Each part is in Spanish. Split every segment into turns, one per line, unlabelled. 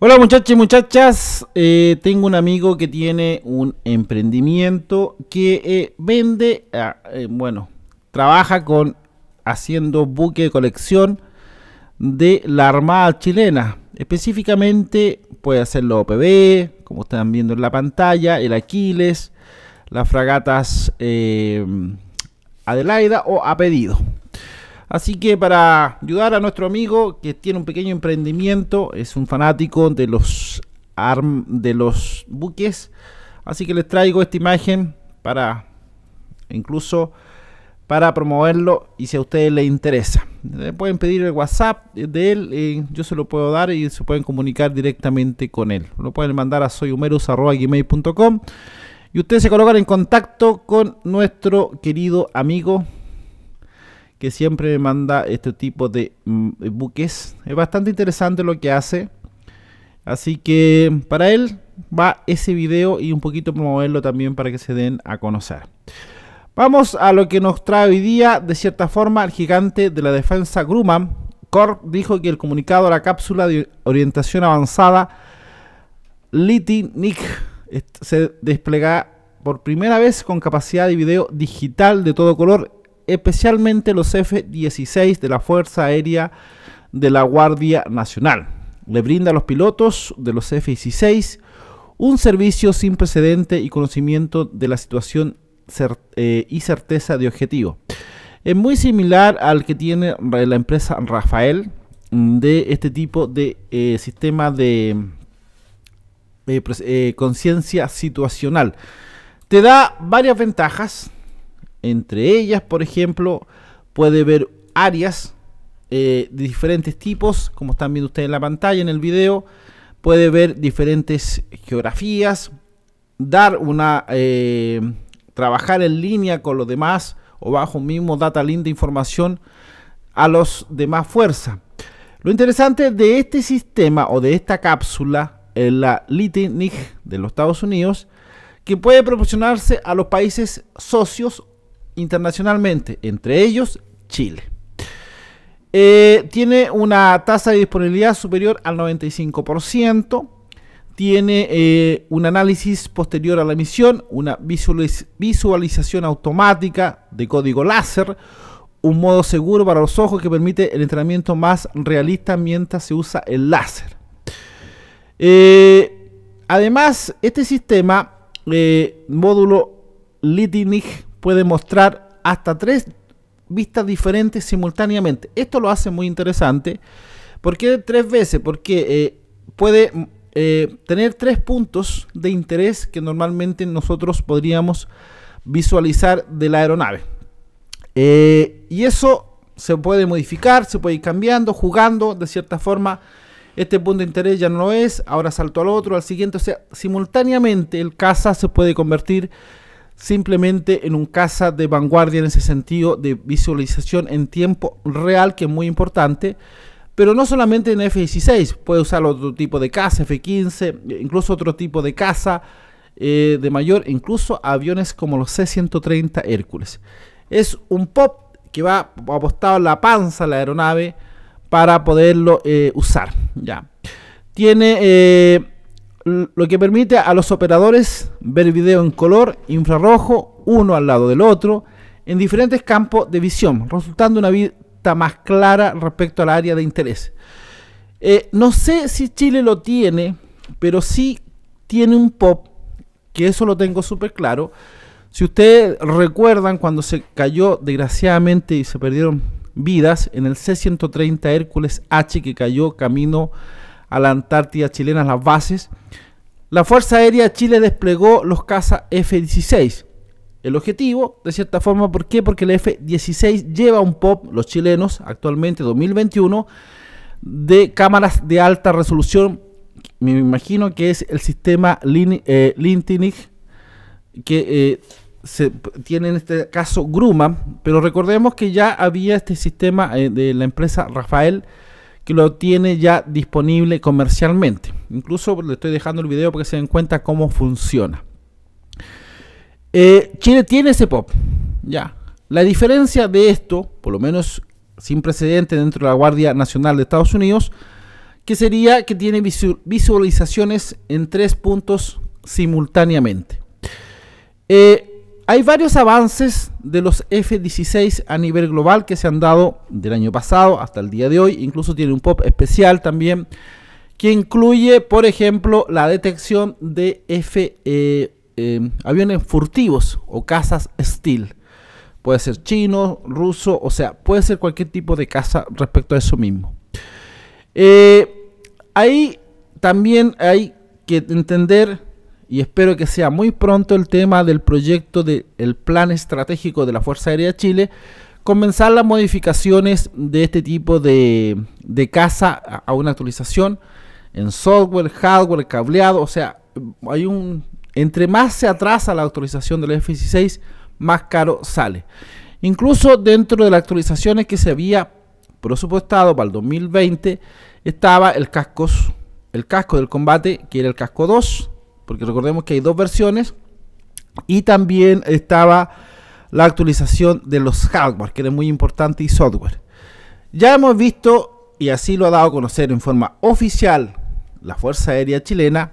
Hola muchachos y muchachas, eh, tengo un amigo que tiene un emprendimiento que eh, vende, ah, eh, bueno, trabaja con haciendo buque de colección de la Armada chilena. Específicamente puede hacerlo OPB, como están viendo en la pantalla, el Aquiles, las fragatas Adelaida o a pedido. Así que para ayudar a nuestro amigo que tiene un pequeño emprendimiento, es un fanático de los arm, de los buques, así que les traigo esta imagen para incluso para promoverlo y si a ustedes les interesa. Le pueden pedir el WhatsApp de él, eh, yo se lo puedo dar y se pueden comunicar directamente con él. Lo pueden mandar a soyhumerus.com y ustedes se colocan en contacto con nuestro querido amigo que siempre me manda este tipo mm, de buques. Es bastante interesante lo que hace. Así que para él va ese video y un poquito promoverlo también para que se den a conocer. Vamos a lo que nos trae hoy día, de cierta forma, el gigante de la defensa Grumman. Corp dijo que el comunicado a la cápsula de orientación avanzada Litinic se desplega por primera vez con capacidad de video digital de todo color especialmente los F-16 de la Fuerza Aérea de la Guardia Nacional. Le brinda a los pilotos de los F-16 un servicio sin precedente y conocimiento de la situación eh, y certeza de objetivo. Es muy similar al que tiene la empresa Rafael mm, de este tipo de eh, sistema de eh, conciencia situacional. Te da varias ventajas, entre ellas, por ejemplo, puede ver áreas eh, de diferentes tipos, como están viendo ustedes en la pantalla, en el video. Puede ver diferentes geografías, dar una, eh, trabajar en línea con los demás o bajo un mismo data link de información a los demás fuerzas. Lo interesante de este sistema o de esta cápsula es la LITINIC de los Estados Unidos, que puede proporcionarse a los países socios internacionalmente, entre ellos Chile. Eh, tiene una tasa de disponibilidad superior al 95%, tiene eh, un análisis posterior a la emisión, una visualización automática de código láser, un modo seguro para los ojos que permite el entrenamiento más realista mientras se usa el láser. Eh, además, este sistema, módulo Litinig, puede mostrar hasta tres vistas diferentes simultáneamente. Esto lo hace muy interesante. ¿Por qué tres veces? Porque eh, puede mm, eh, tener tres puntos de interés que normalmente nosotros podríamos visualizar de la aeronave. Eh, y eso se puede modificar, se puede ir cambiando, jugando de cierta forma. Este punto de interés ya no lo es, ahora salto al otro, al siguiente. O sea, simultáneamente el caza se puede convertir simplemente en un caza de vanguardia en ese sentido de visualización en tiempo real, que es muy importante. Pero no solamente en F-16, puede usar otro tipo de caza, F-15, incluso otro tipo de caza eh, de mayor, incluso aviones como los C-130 Hércules. Es un pop que va apostado en la panza la aeronave para poderlo eh, usar. Ya. Tiene... Eh, lo que permite a los operadores ver video en color infrarrojo uno al lado del otro en diferentes campos de visión, resultando una vista más clara respecto al área de interés. Eh, no sé si Chile lo tiene, pero sí tiene un POP, que eso lo tengo súper claro. Si ustedes recuerdan cuando se cayó desgraciadamente y se perdieron vidas en el C-130 Hércules H que cayó camino a la Antártida chilena las bases, la Fuerza Aérea Chile desplegó los cazas F-16. El objetivo, de cierta forma, ¿por qué? Porque el F-16 lleva un POP, los chilenos, actualmente 2021, de cámaras de alta resolución. Me imagino que es el sistema eh, Lintinig. que eh, se tiene en este caso Gruma, pero recordemos que ya había este sistema eh, de la empresa Rafael que lo tiene ya disponible comercialmente. Incluso le estoy dejando el video para que se den cuenta cómo funciona. ¿Quién eh, Chile tiene ese pop, ya. La diferencia de esto, por lo menos sin precedente dentro de la Guardia Nacional de Estados Unidos, que sería que tiene visualizaciones en tres puntos simultáneamente. Eh, hay varios avances de los F-16 a nivel global que se han dado del año pasado hasta el día de hoy. Incluso tiene un pop especial también que incluye, por ejemplo, la detección de eh, em, aviones furtivos o cazas steel. Puede ser chino, ruso, o sea, puede ser cualquier tipo de caza respecto a eso mismo. Eh, ahí también hay que entender y espero que sea muy pronto el tema del proyecto del Plan Estratégico de la Fuerza Aérea de Chile, comenzar las modificaciones de este tipo de, de casa a una actualización en software, hardware, cableado, o sea, hay un... Entre más se atrasa la actualización del F-16, más caro sale. Incluso dentro de las actualizaciones que se había presupuestado para el 2020, estaba el casco, el casco del combate, que era el casco 2, porque recordemos que hay dos versiones y también estaba la actualización de los hardware, que era muy importante, y software. Ya hemos visto, y así lo ha dado a conocer en forma oficial la Fuerza Aérea Chilena,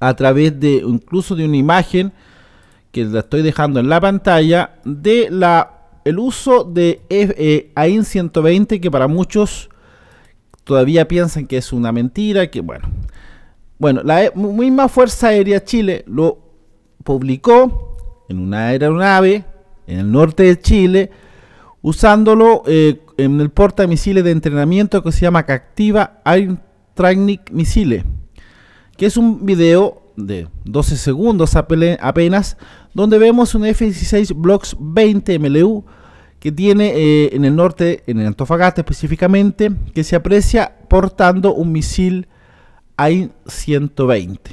a través de incluso de una imagen que la estoy dejando en la pantalla, de la el uso de e AIN 120, que para muchos todavía piensan que es una mentira, que bueno, bueno, la e-, misma Fuerza Aérea Chile lo publicó en una aeronave en el norte de Chile, usándolo eh, en el misiles de entrenamiento que se llama Cactiva Air Training Missile, que es un video de 12 segundos apenas, donde vemos un F-16 Blocks 20 MLU que tiene eh, en el norte, en el Antofagasta específicamente, que se aprecia portando un misil AIN 120.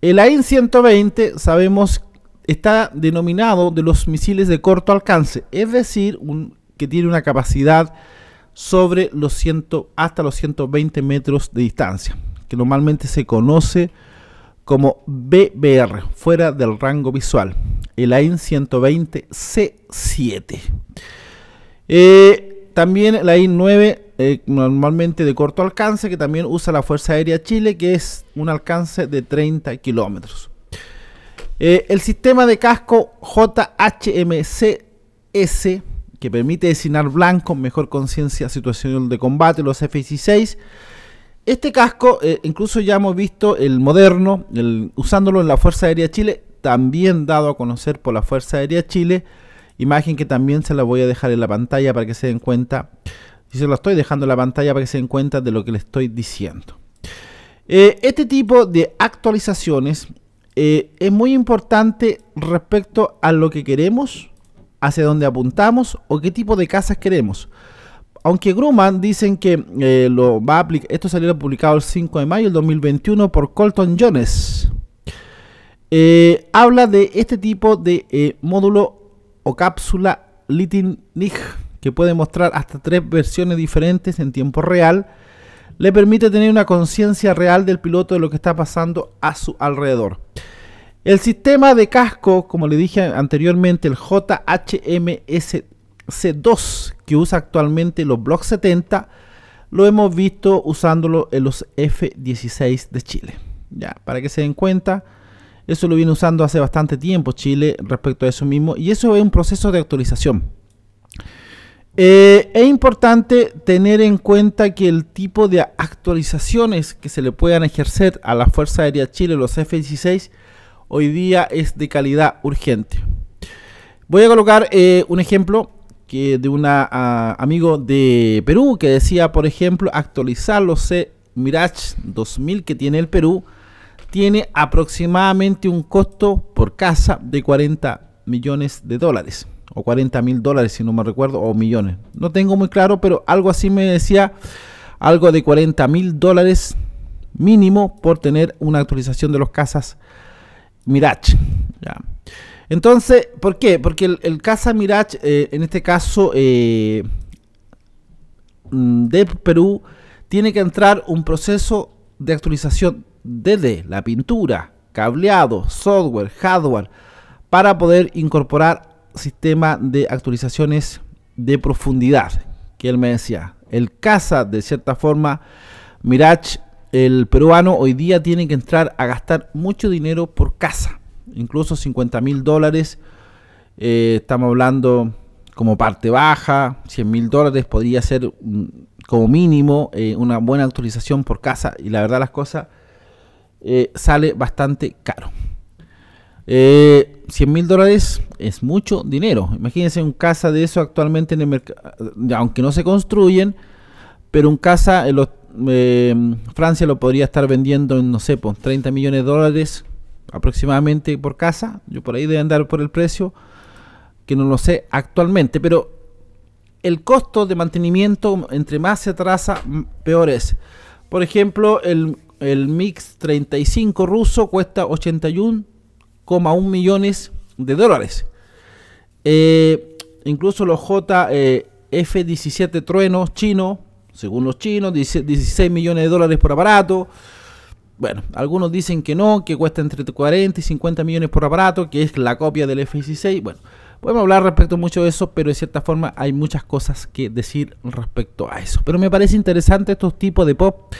El AIN 120, sabemos, está denominado de los misiles de corto alcance, es decir, un, que tiene una capacidad sobre los 100, hasta los 120 metros de distancia, que normalmente se conoce como BBR, fuera del rango visual, el AIN 120C7. Eh, también la I-9, eh, normalmente de corto alcance, que también usa la Fuerza Aérea Chile, que es un alcance de 30 kilómetros. Eh, el sistema de casco JHMCS, que permite designar blancos, mejor conciencia situacional de combate, los F-16. Este casco, eh, incluso ya hemos visto el moderno, usándolo en la Fuerza Aérea Chile, también dado a conocer por la Fuerza Aérea Chile, Imagen que también se la voy a dejar en la pantalla para que se den cuenta. Y se la estoy dejando en la pantalla para que se den cuenta de lo que le estoy diciendo. Eh, este tipo de actualizaciones eh, es muy importante respecto a lo que queremos, hacia dónde apuntamos o qué tipo de casas queremos. Aunque Grumman dicen que eh, lo va esto salió publicado el 5 de mayo del 2021 por Colton Jones. habla de este tipo de módulo o cápsula Litinich, que puede mostrar hasta tres versiones diferentes en tiempo real, le permite tener una conciencia real del piloto de lo que está pasando a su alrededor. El sistema de casco, como le dije anteriormente, el JHMSC2, que usa actualmente los Block 70, lo hemos visto usándolo en los F-16 de Chile. Ya, para que se den cuenta, eso lo viene usando hace bastante tiempo Chile respecto a eso mismo y eso es un proceso de actualización. Eh, es importante tener en cuenta que el tipo de actualizaciones que se le puedan ejercer a la Fuerza Aérea Chile, los F-16, hoy día es de calidad urgente. Voy a colocar eh, un ejemplo que de un ah, amigo de Perú que decía, por ejemplo, actualizar los C Mirage 2000 que tiene el Perú tiene aproximadamente un costo por casa de 40 millones de dólares o 40 mil dólares si no me recuerdo o millones no tengo muy claro pero algo así me decía algo de 40 mil dólares mínimo por tener una actualización de los casas Mirage entonces ¿por qué? porque el, casa Mirage eh, en este caso eh, mm, de Perú tiene que entrar un proceso de actualización desde la pintura, cableado, software, hardware, para poder incorporar sistema de actualizaciones de profundidad, que él me decía. El CASA, de cierta forma, Mirage, el peruano hoy día tiene que entrar a gastar mucho dinero por casa, incluso 50 mil dólares. Eh, estamos hablando como parte baja, 100 mil dólares podría ser mm, como mínimo eh, una buena actualización por casa y la verdad las cosas eh, sale bastante caro. 100 eh, mil dólares es mucho dinero. Imagínense un casa de eso actualmente en el mercado, aunque no se construyen, pero un casa en eh, los, em, Francia lo podría estar vendiendo en, no sé, por pues, 30 millones de dólares aproximadamente por casa. Yo por ahí deben andar por el precio, que no lo sé actualmente, pero el costo de mantenimiento, entre más se atrasa, peor es. Por ejemplo, el el MiX 35 ruso cuesta 81,1 millones de dólares. Eh, incluso los JF-17 eh, truenos chinos, según los chinos, 16 millones de dólares por aparato. Bueno, algunos dicen que no, que cuesta entre 40 y 50 millones por aparato, que es la copia del F-16. Bueno, podemos hablar respecto mucho de eso, pero de cierta forma hay muchas cosas que decir respecto a eso. Pero me parece interesante estos tipos de pop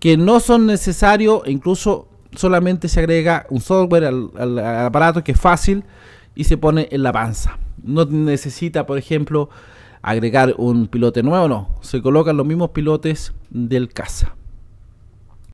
que no son necesarios, incluso solamente se agrega un software al, aparato que es fácil y se pone en la panza. No necesita, por ejemplo, agregar un pilote nuevo, no. Se colocan los mismos pilotes del caza.